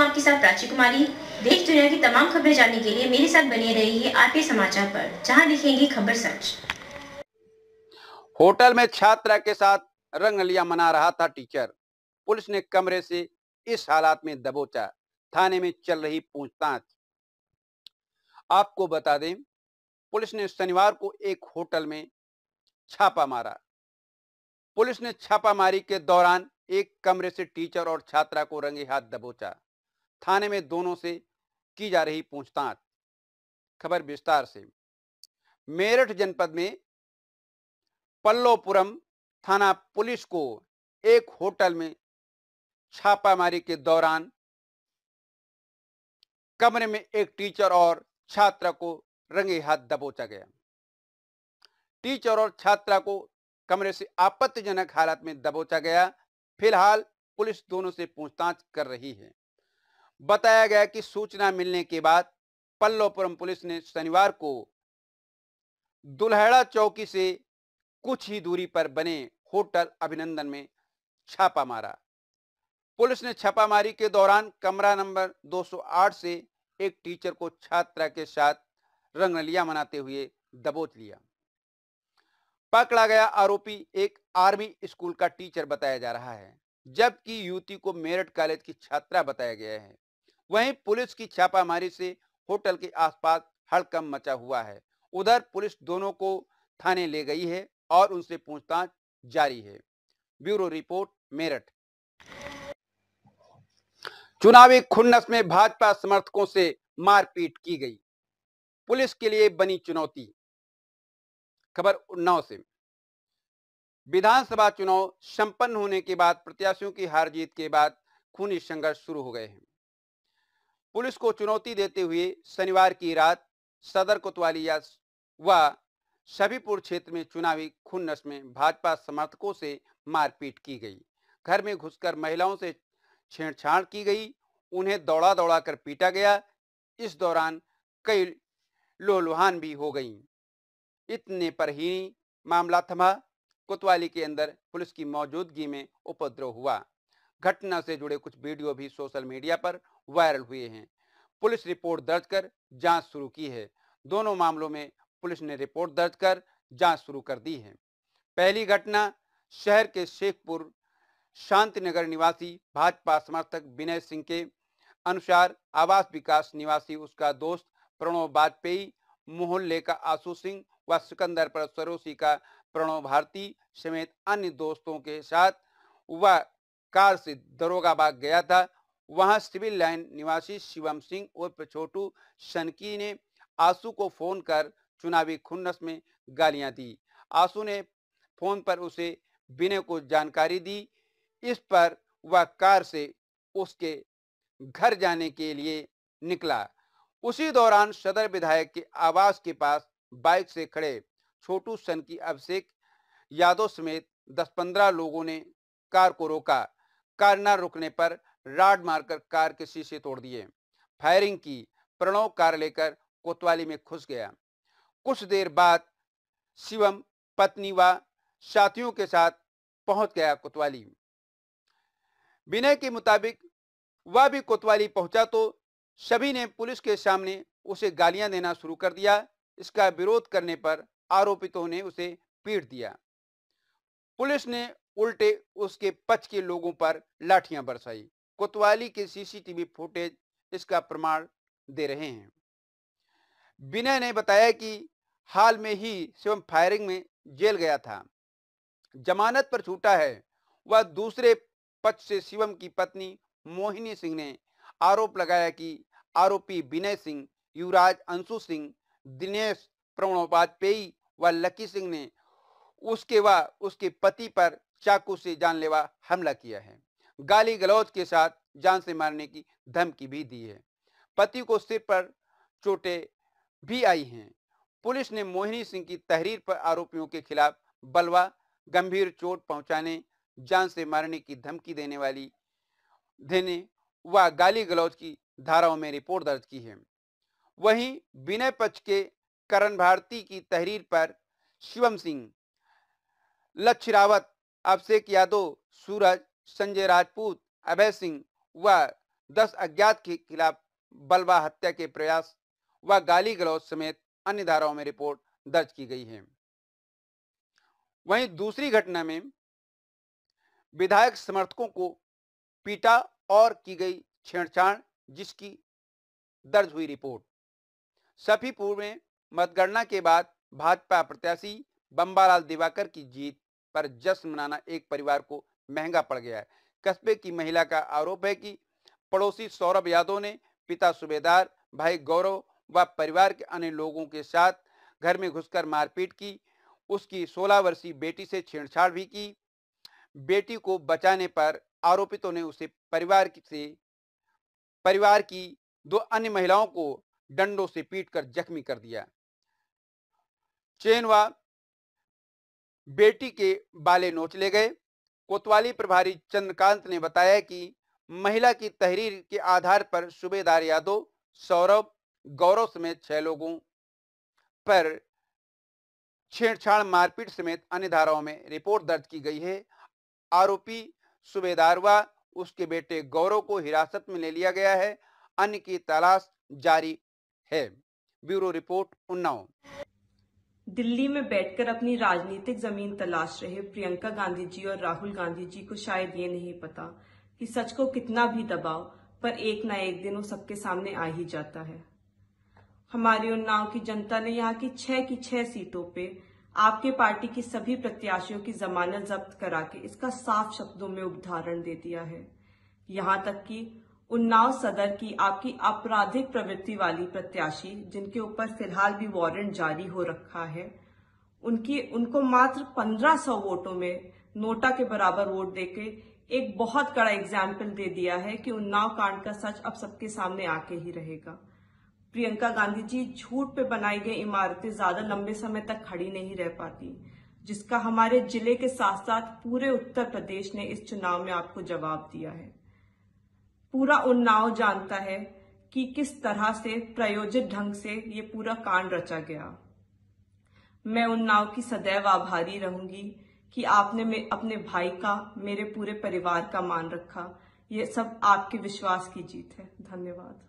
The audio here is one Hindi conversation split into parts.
हूँ आपके साथ प्राची कुमारी देश दुनिया की तमाम खबरें जानने के लिए मेरे साथ बने रहिए आपके समाचार पर जहाँ दिखेंगे खबर सच होटल में छात्रा के साथ रंगलिया मना रहा था टीचर पुलिस ने कमरे से इस हालात में दबोचा थाने में चल रही पूछताछ आपको बता दें पुलिस ने शनिवार को एक होटल में छापा मारा पुलिस ने छापामारी के दौरान एक कमरे से टीचर और छात्रा को रंगे हाथ दबोचा थाने में दोनों से की जा रही पूछताछ खबर विस्तार से मेरठ जनपद में पल्लोपुरम थाना पुलिस को एक होटल में छापामारी के दौरान कमरे में एक टीचर और छात्रा को रंगे हाथ दबोचा गया टीचर और छात्रा को कमरे से आपत्तिजनक हालत में दबोचा गया फिलहाल पुलिस दोनों से पूछताछ कर रही है बताया गया कि सूचना मिलने के बाद पल्लोपुरम पुलिस ने शनिवार को दुल्हेड़ा चौकी से कुछ ही दूरी पर बने होटल अभिनंदन में छापा मारा पुलिस ने छापामारी के दौरान कमरा नंबर 208 से एक टीचर को छात्रा के साथ रंगलिया मनाते हुए दबोच लिया पकड़ा गया आरोपी एक आर्मी स्कूल का टीचर बताया जा रहा है जबकि युवती को मेरठ कॉलेज की छात्रा बताया गया है वहीं पुलिस की छापामारी से होटल के आसपास हड़कम मचा हुआ है उधर पुलिस दोनों को थाने ले गई है और उनसे पूछताछ जारी है ब्यूरो रिपोर्ट मेरठ चुनावी खुन्नस में भाजपा समर्थकों से मारपीट की गई पुलिस के लिए बनी चुनौती खबर उन्नाव से विधानसभा चुनाव संपन्न होने के बाद प्रत्याशियों की हार जीत के बाद खूनी संघर्ष शुरू हो गए हैं पुलिस को चुनौती देते हुए शनिवार की रात सदर कोतवाली या व शबीपुर क्षेत्र में चुनावी खुन्नस में भाजपा समर्थकों से मारपीट की गई घर में घुसकर महिलाओं से छेड़छाड़ की गई उन्हें दौड़ा दौड़ा कर पीटा गया इस दौरान कई लोहलुहान भी हो गई इतने पर ही मामला थमा कोतवाली के अंदर पुलिस की मौजूदगी में उपद्रव हुआ घटना से जुड़े कुछ वीडियो भी सोशल मीडिया पर वायरल हुए हैं पुलिस रिपोर्ट दर्ज कर जांच शुरू की है दोनों मामलों में पुलिस ने रिपोर्ट दर्ज कर जांच शुरू कर दी है पहली घटना शहर के शेखपुर शांति नगर निवासी भाजपा समर्थक विनय सिंह के अनुसार आवास विकास निवासी उसका दोस्त प्रणव वाजपेयी मोहल्ले का आशु सिंह व सिकंदर पर सरोसी का प्रणव भारती समेत अन्य दोस्तों के साथ वह कार से दरोगाबाग गया था वहां सिविल लाइन निवासी शिवम सिंह और छोटू शनकी ने आंसू को फोन कर चुनावी खुन्नस में गालियां दी आंसू ने फोन पर उसे विनय को जानकारी दी इस पर वह कार से उसके घर जाने के लिए निकला उसी दौरान सदर विधायक के आवास के पास बाइक से खड़े छोटू सन की अभिषेक यादव समेत 10-15 लोगों ने कार को रोका कार न रुकने पर राड मारकर कार के शीशे तोड़ दिए फायरिंग की प्रणव कार लेकर कोतवाली में घुस गया कुछ देर बाद शिवम पत्नी व साथियों के साथ पहुंच गया कोतवाली विनय के मुताबिक वह भी कोतवाली पहुंचा तो सभी ने पुलिस के सामने उसे गालियां देना शुरू कर दिया इसका विरोध करने पर आरोपितों ने उसे पीट दिया पुलिस ने उल्टे उसके पक्ष के लोगों पर लाठियां बरसाई कोतवाली के सीसीटीवी फुटेज इसका प्रमाण दे रहे हैं विनय ने बताया कि हाल में ही शिवम फायरिंग में जेल गया था जमानत पर छूटा है वह दूसरे पक्ष से शिवम की पत्नी मोहिनी सिंह ने आरोप लगाया कि आरोपी विनय सिंह युवराज अंशु सिंह दिनेश वाजपेयी व लकी सिंह ने उसके व उसके पति पर चाकू से जानलेवा हमला किया है गाली गलौज के साथ जान से मारने की धमकी भी दी है पति को सिर पर चोटें भी आई हैं पुलिस ने मोहिनी सिंह की तहरीर पर आरोपियों के खिलाफ बलवा गंभीर चोट पहुंचाने जान से मारने की धमकी देने वाली देने व गाली गलौज की धाराओं में रिपोर्ट दर्ज की है वहीं विनय पक्ष के करण भारती की तहरीर पर शिवम सिंह लक्ष रावत अभिषेक यादव सूरज संजय राजपूत अभय सिंह व दस अज्ञात के खिलाफ बलवा हत्या के प्रयास व गाली गलौज समेत अन्य धाराओं में रिपोर्ट दर्ज की गई है वहीं दूसरी घटना में विधायक समर्थकों को पीटा और की गई छेड़छाड़ जिसकी दर्ज हुई रिपोर्ट सफीपुर में मतगणना के बाद भाजपा प्रत्याशी बम्बालाल दिवाकर की जीत पर जश्न मनाना एक परिवार को महंगा पड़ गया है कस्बे की महिला का आरोप है कि पड़ोसी सौरभ यादव ने पिता सुबेदार भाई गौरव व परिवार के अन्य लोगों के साथ घर में घुसकर मारपीट की उसकी 16 वर्षीय बेटी से छेड़छाड़ भी की बेटी को बचाने पर आरोपितों ने उसे परिवार से परिवार की दो अन्य महिलाओं को डंडों से पीटकर जख्मी कर दिया चेनवा व बेटी के बाले नोच ले गए कोतवाली प्रभारी चंद्रकांत ने बताया कि महिला की तहरीर के आधार पर सूबेदार यादव सौरभ गौरव समेत छह लोगों पर छेड़छाड़ मारपीट समेत अन्य धाराओं में रिपोर्ट दर्ज की गई है आरोपी सूबेदार व उसके बेटे गौरव को हिरासत में ले लिया गया है अन्य की तलाश जारी है ब्यूरो रिपोर्ट उन्नाव दिल्ली में बैठकर अपनी राजनीतिक जमीन तलाश रहे प्रियंका गांधी जी और राहुल गांधी जी को शायद ये नहीं पता कि सच को कितना भी दबाओ पर एक ना एक दिन वो सबके सामने आ ही जाता है हमारी उन्नाव की जनता ने यहाँ की छह की छह सीटों पे आपके पार्टी की सभी प्रत्याशियों की जमानत जब्त करा के इसका साफ शब्दों में उदाहरण दे दिया है यहाँ तक कि उन्नाव सदर की आपकी आपराधिक प्रवृत्ति वाली प्रत्याशी जिनके ऊपर फिलहाल भी वारंट जारी हो रखा है उनकी उनको मात्र 1500 वोटों में नोटा के बराबर वोट देके एक बहुत कड़ा एग्जाम्पल दे दिया है कि उन्नाव कांड का सच अब सबके सामने आके ही रहेगा प्रियंका गांधी जी झूठ पे बनाई गई इमारतें ज्यादा लंबे समय तक खड़ी नहीं रह पाती जिसका हमारे जिले के साथ साथ पूरे उत्तर प्रदेश ने इस चुनाव में आपको जवाब दिया है पूरा उन्नाव जानता है कि किस तरह से प्रायोजित ढंग से ये पूरा कांड रचा गया मैं उन्नाव की सदैव आभारी रहूंगी कि आपने अपने भाई का मेरे पूरे परिवार का मान रखा ये सब आपके विश्वास की जीत है धन्यवाद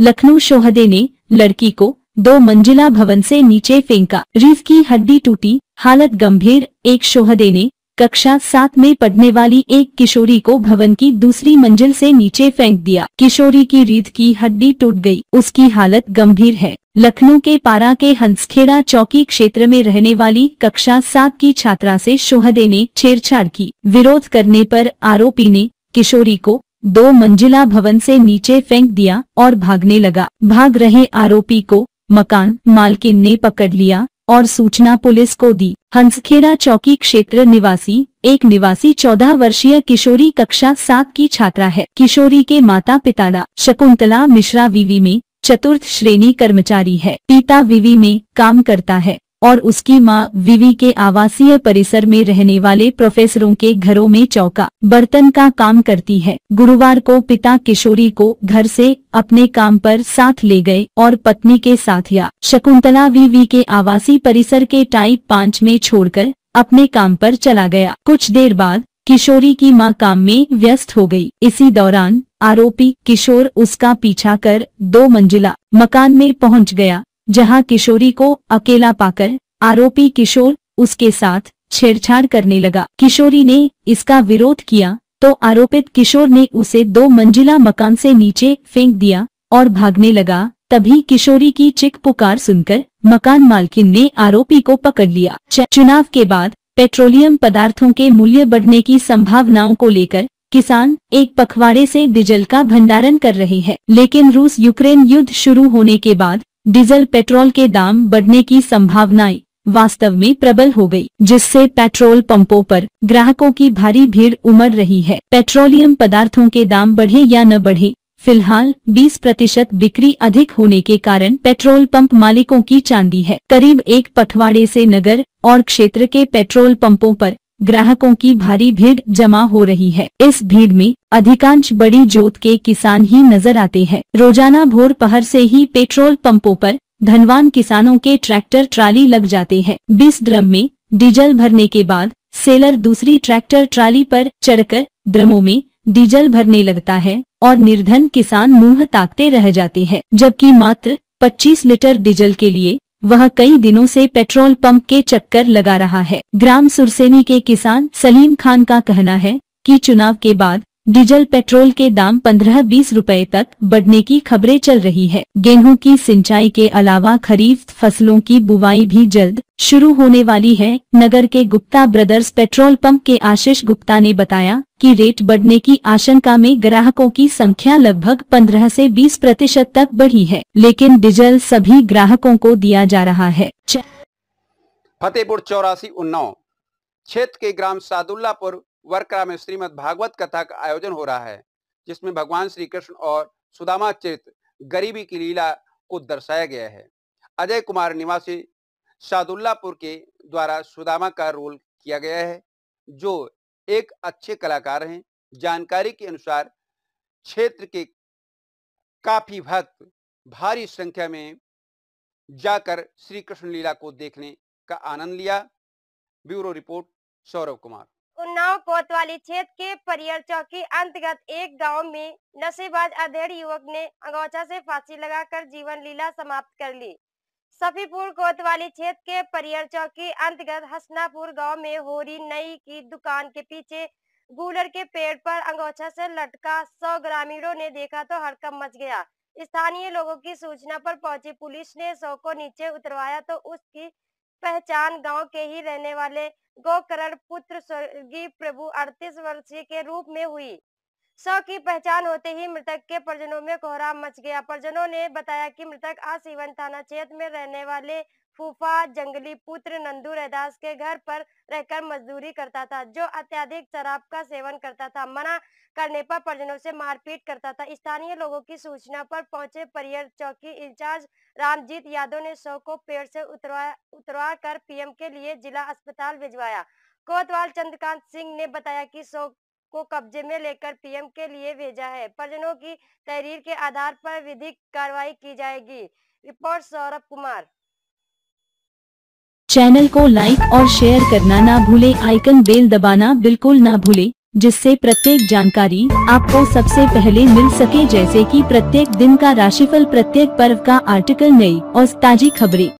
लखनऊ शोहदे ने लड़की को दो मंजिला भवन से नीचे फेंका रीफ की हड्डी टूटी हालत गंभीर एक शोहदे ने कक्षा सात में पढ़ने वाली एक किशोरी को भवन की दूसरी मंजिल से नीचे फेंक दिया किशोरी की रीत की हड्डी टूट गई उसकी हालत गंभीर है लखनऊ के पारा के हंसखेड़ा चौकी क्षेत्र में रहने वाली कक्षा सात की छात्रा से शोहदे ने छेड़छाड़ की विरोध करने पर आरोपी ने किशोरी को दो मंजिला भवन से नीचे फेंक दिया और भागने लगा भाग रहे आरोपी को मकान मालकिन ने पकड़ लिया और सूचना पुलिस को दी हंसखेड़ा चौकी क्षेत्र निवासी एक निवासी चौदह वर्षीय किशोरी कक्षा सात की छात्रा है किशोरी के माता पिता शकुंतला मिश्रा विवी में चतुर्थ श्रेणी कर्मचारी है पिता विवी में काम करता है और उसकी मां वीवी के आवासीय परिसर में रहने वाले प्रोफेसरों के घरों में चौका बर्तन का काम करती है गुरुवार को पिता किशोरी को घर से अपने काम पर साथ ले गए और पत्नी के साथ या शकुंतला वीवी के आवासीय परिसर के टाइप पाँच में छोड़कर अपने काम पर चला गया कुछ देर बाद किशोरी की मां काम में व्यस्त हो गई इसी दौरान आरोपी किशोर उसका पीछा कर दो मंजिला मकान में पहुंच गया जहां किशोरी को अकेला पाकर आरोपी किशोर उसके साथ छेड़छाड़ करने लगा किशोरी ने इसका विरोध किया तो आरोपित किशोर ने उसे दो मंजिला मकान से नीचे फेंक दिया और भागने लगा तभी किशोरी की चिक पुकार सुनकर मकान मालकिन ने आरोपी को पकड़ लिया चुनाव के बाद पेट्रोलियम पदार्थों के मूल्य बढ़ने की संभावनाओं को लेकर किसान एक पखवाड़े से डीजल का भंडारण कर रहे हैं लेकिन रूस यूक्रेन युद्ध शुरू होने के बाद डीजल पेट्रोल के दाम बढ़ने की संभावनाएं वास्तव में प्रबल हो गई, जिससे पेट्रोल पंपों पर ग्राहकों की भारी भीड़ उमड़ रही है पेट्रोलियम पदार्थों के दाम बढ़े या न बढ़े फिलहाल 20 प्रतिशत बिक्री अधिक होने के कारण पेट्रोल पंप मालिकों की चांदी है करीब एक पखवाड़े से नगर और क्षेत्र के पेट्रोल पंपों पर ग्राहकों की भारी भीड़ जमा हो रही है इस भीड़ में अधिकांश बड़ी जोत के किसान ही नजर आते हैं रोजाना भोर पहर से ही पेट्रोल पंपों पर धनवान किसानों के ट्रैक्टर ट्राली लग जाते हैं बीस ड्रम में डीजल भरने के बाद सेलर दूसरी ट्रैक्टर ट्राली पर चढ़कर ड्रमों में डीजल भरने लगता है और निर्धन किसान मुंह ताकते रह जाते हैं जबकि मात्र 25 लीटर डीजल के लिए वह कई दिनों से पेट्रोल पंप के चक्कर लगा रहा है ग्राम सुरसेनी के किसान सलीम खान का कहना है कि चुनाव के बाद डीजल पेट्रोल के दाम 15-20 रुपए तक बढ़ने की खबरें चल रही है गेहूं की सिंचाई के अलावा खरीफ फसलों की बुवाई भी जल्द शुरू होने वाली है नगर के गुप्ता ब्रदर्स पेट्रोल पंप के आशीष गुप्ता ने बताया कि रेट बढ़ने की आशंका में ग्राहकों की संख्या लगभग 15 से 20 प्रतिशत तक बढ़ी है लेकिन डीजल सभी ग्राहकों को दिया जा रहा है फतेहपुर चौरासी उन्नाव क्षेत्र के ग्राम सादुल्लापुर वर्करा में श्रीमद भागवत कथा का आयोजन हो रहा है जिसमें भगवान श्री कृष्ण और सुदामा चरित्र गरीबी की लीला को दर्शाया गया है अजय कुमार निवासी शादुल्लापुर के द्वारा सुदामा का रोल किया गया है जो एक अच्छे कलाकार हैं जानकारी के अनुसार क्षेत्र के काफी भक्त भारी संख्या में जाकर श्री कृष्ण लीला को देखने का आनंद लिया ब्यूरो रिपोर्ट सौरव कुमार उन्नाव कोतवाली क्षेत्र के परियर चौकी अंतर्गत एक गांव में नशेबाज अधेड़ युवक ने अगौचा से फांसी लगाकर जीवन लीला समाप्त कर ली सफीपुर कोतवाली क्षेत्र के परियर चौकी अंतर्गत हसनापुर गांव में हो रही नई की दुकान के पीछे गूलर के पेड़ पर अंगोछा से लटका सौ ग्रामीणों ने देखा तो हड़कम मच गया स्थानीय लोगों की सूचना पर पहुंची पुलिस ने सौ को नीचे उतरवाया तो उसकी पहचान गांव के ही रहने वाले गोकरण पुत्र स्वर्गीय प्रभु अड़तीस वर्षीय के रूप में हुई शव की पहचान होते ही मृतक के परिजनों में कोहराम मच गया परिजनों ने बताया कि मृतक आसीवन थाना क्षेत्र में रहने वाले फूफा जंगली पुत्र नंदू रहदास के घर पर रहकर मजदूरी करता था जो अत्याधिक शराब का सेवन करता था मना करने पर परिजनों से मारपीट करता था स्थानीय लोगों की सूचना पर पहुंचे परियर चौकी इंचार्ज रामजीत यादव ने शव को पेड़ से उतरवा उतरवा कर पीएम के लिए जिला अस्पताल भिजवाया कोतवाल चंद्रकांत सिंह ने बताया कि शव को कब्जे में लेकर पीएम के लिए भेजा है परिजनों की तहरीर के आधार पर विधिक कार्रवाई की जाएगी रिपोर्ट सौरभ कुमार चैनल को लाइक और शेयर करना ना भूले आइकन बेल दबाना बिल्कुल ना भूले जिससे प्रत्येक जानकारी आपको सबसे पहले मिल सके जैसे कि प्रत्येक दिन का राशिफल प्रत्येक पर्व का आर्टिकल नई और ताजी खबरें